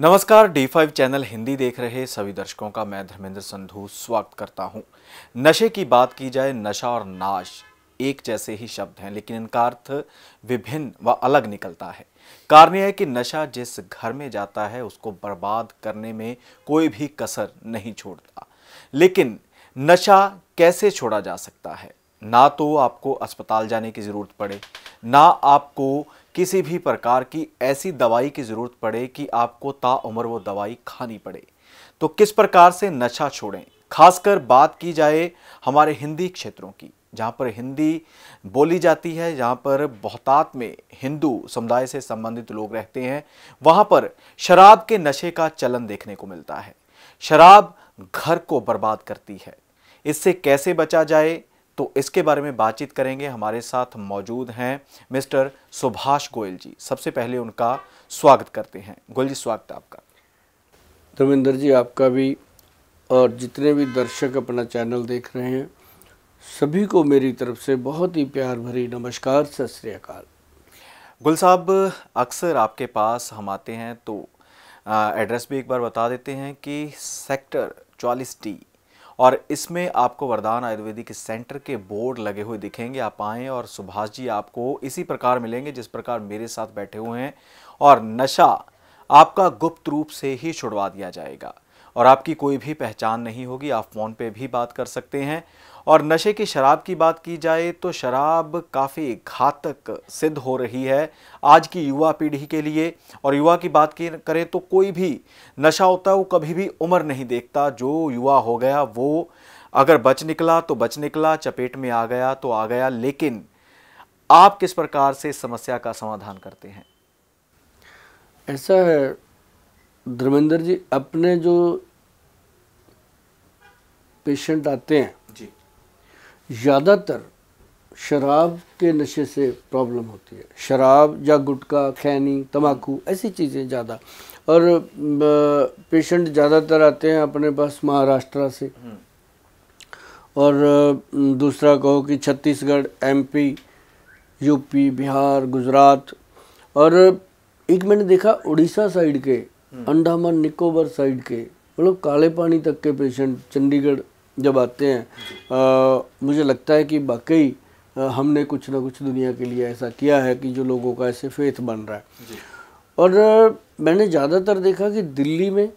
नमस्कार D five channel Hindi देख रहे सभी दर्शकों का मैं धर्मेंद्र संधू स्वागत करता हूं। नशे की बात की जाए नशा और नाश एक जैसे ही शब्द हैं लेकिन इनका अर्थ विभिन्न व अलग निकलता है कारण यह है कि नशा जिस घर में जाता है उसको बर्बाद करने में कोई भी कसर नहीं छोड़ता लेकिन नशा कैसे छोड़ा जा सकता है ना तो आपको अस्पताल जाने की ज़रूरत पड़े ना आपको किसी भी प्रकार की ऐसी दवाई की ज़रूरत पड़े कि आपको ताउम्र वो दवाई खानी पड़े तो किस प्रकार से नशा छोड़ें खासकर बात की जाए हमारे हिंदी क्षेत्रों की जहाँ पर हिंदी बोली जाती है जहाँ पर बहुतात में हिंदू समुदाय से संबंधित लोग रहते हैं वहाँ पर शराब के नशे का चलन देखने को मिलता है शराब घर को बर्बाद करती है इससे कैसे बचा जाए तो इसके बारे में बातचीत करेंगे हमारे साथ मौजूद हैं मिस्टर सुभाष गोयल जी सबसे पहले उनका स्वागत करते हैं गोयल जी स्वागत आपका धर्मेंद्र जी आपका भी और जितने भी दर्शक अपना चैनल देख रहे हैं सभी को मेरी तरफ से बहुत ही प्यार भरी नमस्कार सत श्रीकाल गुल साहब अक्सर आपके पास हम आते हैं तो एड्रेस भी एक बार बता देते हैं कि सेक्टर चालीस डी और इसमें आपको वरदान आयुर्वेदिक सेंटर के बोर्ड लगे हुए दिखेंगे आप आएँ और सुभाष जी आपको इसी प्रकार मिलेंगे जिस प्रकार मेरे साथ बैठे हुए हैं और नशा आपका गुप्त रूप से ही छुड़वा दिया जाएगा और आपकी कोई भी पहचान नहीं होगी आप फ़ोन पे भी बात कर सकते हैं और नशे की शराब की बात की जाए तो शराब काफ़ी घातक सिद्ध हो रही है आज की युवा पीढ़ी के लिए और युवा की बात की करें तो कोई भी नशा होता है वो कभी भी उम्र नहीं देखता जो युवा हो गया वो अगर बच निकला तो बच निकला चपेट में आ गया तो आ गया लेकिन आप किस प्रकार से समस्या का समाधान करते हैं ऐसा है धर्मेंद्र जी अपने जो पेशेंट आते हैं ज़्यादातर शराब के नशे से प्रॉब्लम होती है शराब या गुटखा खैनी तम्बाकू ऐसी चीज़ें ज़्यादा और पेशेंट ज़्यादातर आते हैं अपने पास महाराष्ट्र से हम्म। और दूसरा कहो कि छत्तीसगढ़ एमपी यूपी बिहार गुजरात और एक मैंने देखा उड़ीसा साइड के हम्म। अंडामान निकोबार साइड के मतलब काले पानी तक के पेशेंट चंडीगढ़ जब आते हैं आ, मुझे लगता है कि वाकई हमने कुछ ना कुछ दुनिया के लिए ऐसा किया है कि जो लोगों का ऐसे फेथ बन रहा है और मैंने ज़्यादातर देखा कि दिल्ली में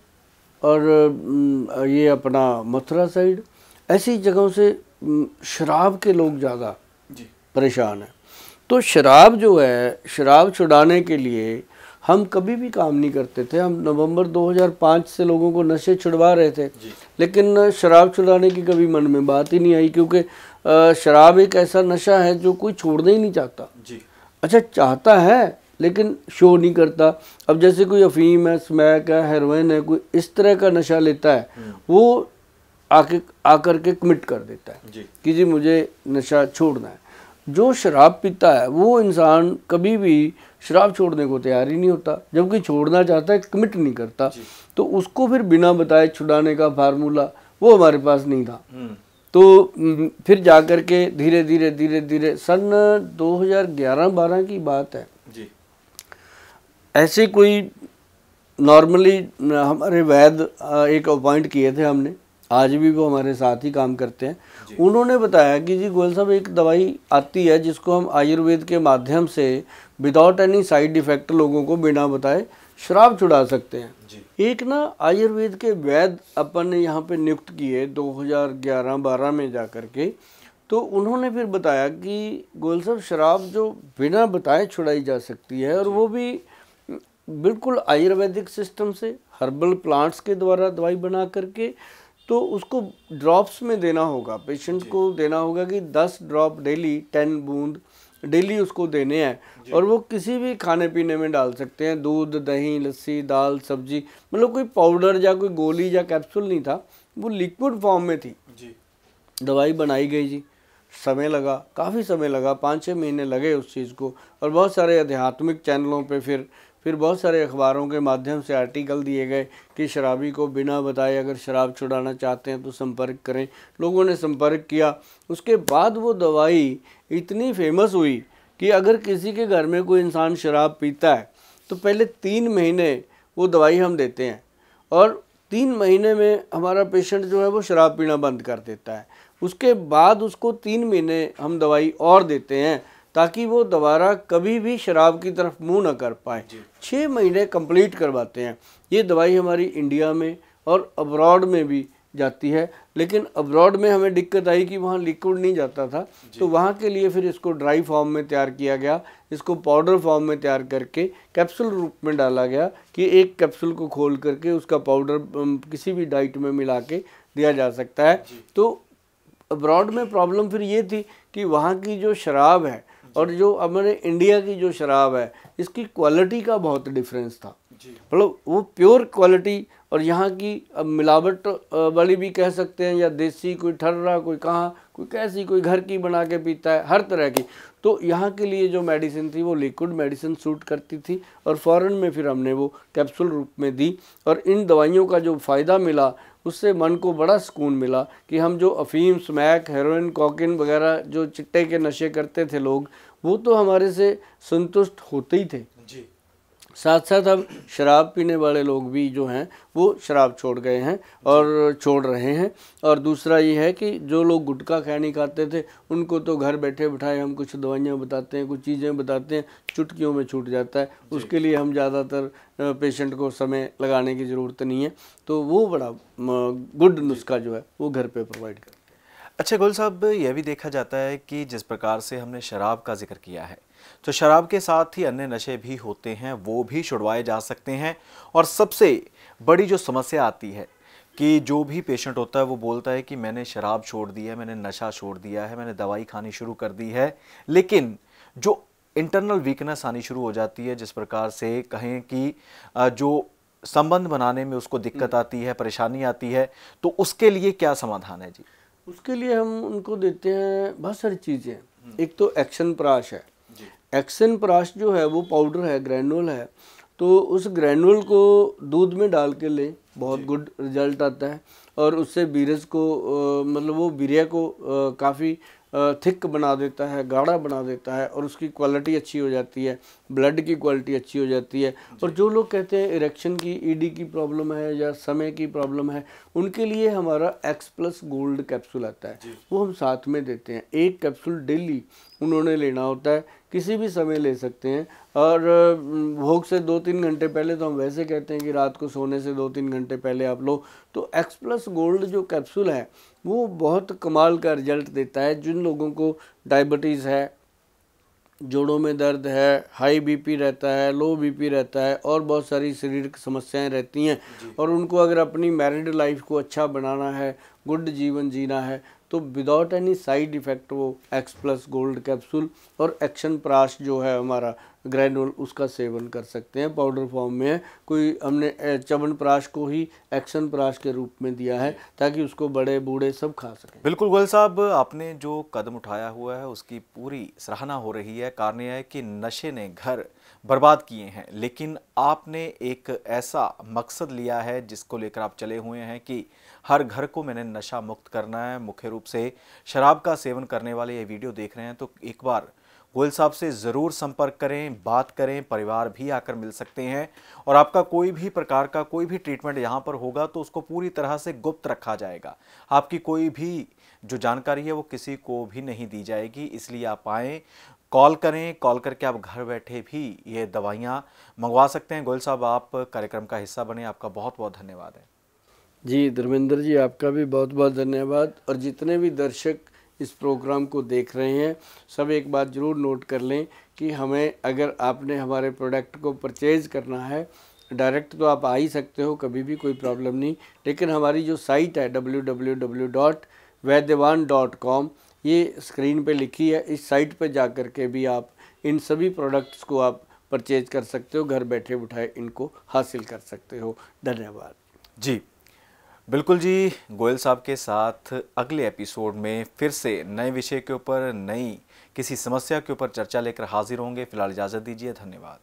और ये अपना मथुरा साइड ऐसी जगहों से शराब के लोग ज़्यादा परेशान हैं तो शराब जो है शराब छुड़ाने के लिए हम कभी भी काम नहीं करते थे हम नवंबर 2005 से लोगों को नशे छुड़वा रहे थे लेकिन शराब छुड़ाने की कभी मन में बात ही नहीं आई क्योंकि शराब एक ऐसा नशा है जो कोई छोड़ना ही नहीं चाहता जी अच्छा चाहता है लेकिन शो नहीं करता अब जैसे कोई अफीम है स्मैक है हेरोइन है कोई इस तरह का नशा लेता है हम्म। वो आके आकर के कमिट कर देता है जी। कि जी मुझे नशा छोड़ना है जो शराब पीता है वो इंसान कभी भी शराब छोड़ने को तैयार ही नहीं होता जबकि छोड़ना चाहता है कमिट नहीं करता तो उसको फिर बिना बताए छुड़ाने का फार्मूला वो हमारे पास नहीं था हम्म। तो हम्म, फिर जा कर के धीरे धीरे धीरे धीरे सन 2011-12 की बात है जी ऐसे कोई नॉर्मली हमारे वैद एक अपॉइंट किए थे हमने आज भी वो हमारे साथ ही काम करते हैं उन्होंने बताया कि जी गोयल साहब एक दवाई आती है जिसको हम आयुर्वेद के माध्यम से विदाउट एनी साइड इफेक्ट लोगों को बिना बताए शराब छुड़ा सकते हैं एक ना आयुर्वेद के वैद अपन ने यहाँ पे नियुक्त किए 2011-12 में जा कर के तो उन्होंने फिर बताया कि गोल साहब शराब जो बिना बताए छुड़ाई जा सकती है और वो भी बिल्कुल आयुर्वेदिक सिस्टम से हर्बल प्लांट्स के द्वारा दवाई बना करके तो उसको ड्रॉप्स में देना होगा पेशेंट को देना होगा कि 10 ड्रॉप डेली 10 बूंद डेली उसको देने हैं और वो किसी भी खाने पीने में डाल सकते हैं दूध दही लस्सी दाल सब्जी मतलब कोई पाउडर या कोई गोली या कैप्सूल नहीं था वो लिक्विड फॉर्म में थी जी दवाई बनाई गई जी समय लगा काफ़ी समय लगा पाँच छः महीने लगे उस चीज़ को और बहुत सारे आध्यात्मिक चैनलों पर फिर फिर बहुत सारे अखबारों के माध्यम से आर्टिकल दिए गए कि शराबी को बिना बताए अगर शराब छुड़ाना चाहते हैं तो संपर्क करें लोगों ने संपर्क किया उसके बाद वो दवाई इतनी फेमस हुई कि अगर किसी के घर में कोई इंसान शराब पीता है तो पहले तीन महीने वो दवाई हम देते हैं और तीन महीने में हमारा पेशेंट जो है वो शराब पीना बंद कर देता है उसके बाद उसको तीन महीने हम दवाई और देते हैं ताकि वो दोबारा कभी भी शराब की तरफ मुंह ना कर पाए छः महीने कंप्लीट करवाते हैं ये दवाई हमारी इंडिया में और अब्रॉड में भी जाती है लेकिन अब्रॉड में हमें दिक्कत आई कि वहाँ लिक्विड नहीं जाता था तो वहाँ के लिए फिर इसको ड्राई फॉर्म में तैयार किया गया इसको पाउडर फॉर्म में तैयार करके कैप्सूल रूप में डाला गया कि एक कैप्सूल को खोल करके उसका पाउडर किसी भी डाइट में मिला के दिया जा सकता है तो अब्रॉड में प्रॉब्लम फिर ये थी कि वहाँ की जो शराब है और जो हमारे इंडिया की जो शराब है इसकी क्वालिटी का बहुत डिफरेंस था मतलब वो प्योर क्वालिटी और यहाँ की अब मिलावट वाली भी कह सकते हैं या देसी कोई ठर्रा कोई कहाँ कोई कैसी कोई घर की बना के पीता है हर तरह की तो यहाँ के लिए जो मेडिसिन थी वो लिक्विड मेडिसिन सूट करती थी और फ़ौरन में फिर हमने वो कैप्सूल रूप में दी और इन दवाइयों का जो फ़ायदा मिला उससे मन को बड़ा सुकून मिला कि हम जो अफीम स्मैक हेरोइन कॉकिन वगैरह जो चिट्टे के नशे करते थे लोग वो तो हमारे से संतुष्ट होते ही थे साथ साथ अब शराब पीने वाले लोग भी जो हैं वो शराब छोड़ गए हैं और छोड़ रहे हैं और दूसरा ये है कि जो लोग गुटखा खैनी खाते थे उनको तो घर बैठे बैठाए हम कुछ दवाइयाँ बताते हैं कुछ चीज़ें बताते हैं चुटकियों में छूट जाता है उसके लिए हम ज़्यादातर पेशेंट को समय लगाने की ज़रूरत नहीं है तो वो बड़ा गुड नुस्खा जो है वो घर पर प्रोवाइड कर अच्छा गुल साहब यह भी देखा जाता है कि जिस प्रकार से हमने शराब का जिक्र किया है तो शराब के साथ ही अन्य नशे भी होते हैं वो भी छुड़वाए जा सकते हैं और सबसे बड़ी जो समस्या आती है कि जो भी पेशेंट होता है वो बोलता है कि मैंने शराब छोड़ दिया है मैंने नशा छोड़ दिया है मैंने दवाई खानी शुरू कर दी है लेकिन जो इंटरनल वीकनेस आनी शुरू हो जाती है जिस प्रकार से कहें कि जो संबंध बनाने में उसको दिक्कत हम्म। आती है परेशानी आती है तो उसके लिए क्या समाधान है जी उसके लिए हम उनको देते हैं बहुत सारी चीज़ें हम्म। एक तो एक्शन प्राश है एक्सन प्राश जो है वो पाउडर है ग्रैनुअल है तो उस ग्रैनुअल को दूध में डाल के लें बहुत गुड रिजल्ट आता है और उससे बीरज को आ, मतलब वो बीरिया को काफ़ी थिक बना देता है गाढ़ा बना देता है और उसकी क्वालिटी अच्छी हो जाती है ब्लड की क्वालिटी अच्छी हो जाती है और जो लोग कहते हैं इरेक्शन की ईडी e की प्रॉब्लम है या समय की प्रॉब्लम है उनके लिए हमारा एक्स प्लस गोल्ड कैप्सूल आता है वो हम साथ में देते हैं एक कैप्सूल डेली उन्होंने लेना होता है किसी भी समय ले सकते हैं और भोग से दो तीन घंटे पहले तो हम वैसे कहते हैं कि रात को सोने से दो तीन घंटे पहले आप लोग तो एक्स प्लस गोल्ड जो कैप्सूल है वो बहुत कमाल का रिजल्ट देता है जिन लोगों को डायबिटीज़ है जोड़ों में दर्द है हाई बीपी रहता है लो बीपी रहता है और बहुत सारी शारीरिक समस्याएं रहती हैं और उनको अगर अपनी मैरिड लाइफ को अच्छा बनाना है गुड जीवन जीना है तो विदाउट एनी साइड इफ़ेक्ट वो एक्स प्लस गोल्ड कैप्सूल और एक्शन प्राश जो है हमारा ग्रैनुअल उसका सेवन कर सकते हैं पाउडर फॉर्म में कोई हमने चवन प्राश को ही एक्शन प्राश के रूप में दिया है ताकि उसको बड़े बूढ़े सब खा सकें बिल्कुल गोयल साहब आपने जो कदम उठाया हुआ है उसकी पूरी सराहना हो रही है कारण यह है कि नशे ने घर बर्बाद किए हैं लेकिन आपने एक ऐसा मकसद लिया है जिसको लेकर आप चले हुए हैं कि हर घर को मैंने नशा मुक्त करना है मुख्य रूप से शराब का सेवन करने वाले ये वीडियो देख रहे हैं तो एक बार गोयल साहब से ज़रूर संपर्क करें बात करें परिवार भी आकर मिल सकते हैं और आपका कोई भी प्रकार का कोई भी ट्रीटमेंट यहाँ पर होगा तो उसको पूरी तरह से गुप्त रखा जाएगा आपकी कोई भी जो जानकारी है वो किसी को भी नहीं दी जाएगी इसलिए आप आएँ कॉल करें कॉल करके आप घर बैठे भी ये दवाइयाँ मंगवा सकते हैं गोयल साहब आप कार्यक्रम का हिस्सा बने आपका बहुत बहुत धन्यवाद है जी धर्मेंद्र जी आपका भी बहुत बहुत धन्यवाद और जितने भी दर्शक इस प्रोग्राम को देख रहे हैं सब एक बात ज़रूर नोट कर लें कि हमें अगर आपने हमारे प्रोडक्ट को परचेज़ करना है डायरेक्ट तो आप आ ही सकते हो कभी भी कोई प्रॉब्लम नहीं लेकिन हमारी जो साइट है W W W dot Vaidyavan dot com ये स्क्रीन पे लिखी है इस साइट पे जा कर के भी आप इन सभी प्रोडक्ट्स को आप परचेज कर सकते हो घर बैठे उठाए इनको हासिल कर सकते हो धन्यवाद जी बिल्कुल जी गोयल साहब के साथ अगले एपिसोड में फिर से नए विषय के ऊपर नई किसी समस्या के ऊपर चर्चा लेकर हाजिर होंगे फिलहाल इजाज़त दीजिए धन्यवाद